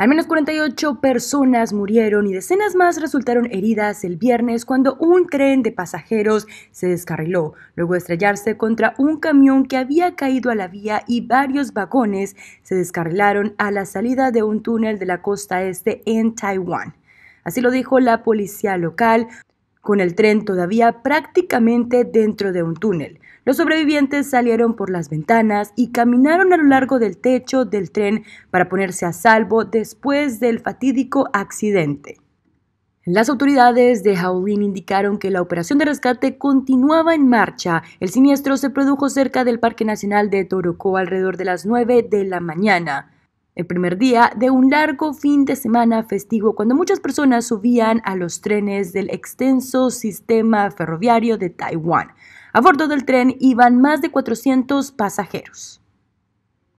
Al menos 48 personas murieron y decenas más resultaron heridas el viernes cuando un tren de pasajeros se descarriló, luego de estrellarse contra un camión que había caído a la vía y varios vagones se descarrilaron a la salida de un túnel de la costa este en Taiwán. Así lo dijo la policía local, con el tren todavía prácticamente dentro de un túnel. Los sobrevivientes salieron por las ventanas y caminaron a lo largo del techo del tren para ponerse a salvo después del fatídico accidente. Las autoridades de Jaulín indicaron que la operación de rescate continuaba en marcha. El siniestro se produjo cerca del Parque Nacional de Torocó alrededor de las 9 de la mañana el primer día de un largo fin de semana festivo cuando muchas personas subían a los trenes del extenso sistema ferroviario de Taiwán. A bordo del tren iban más de 400 pasajeros.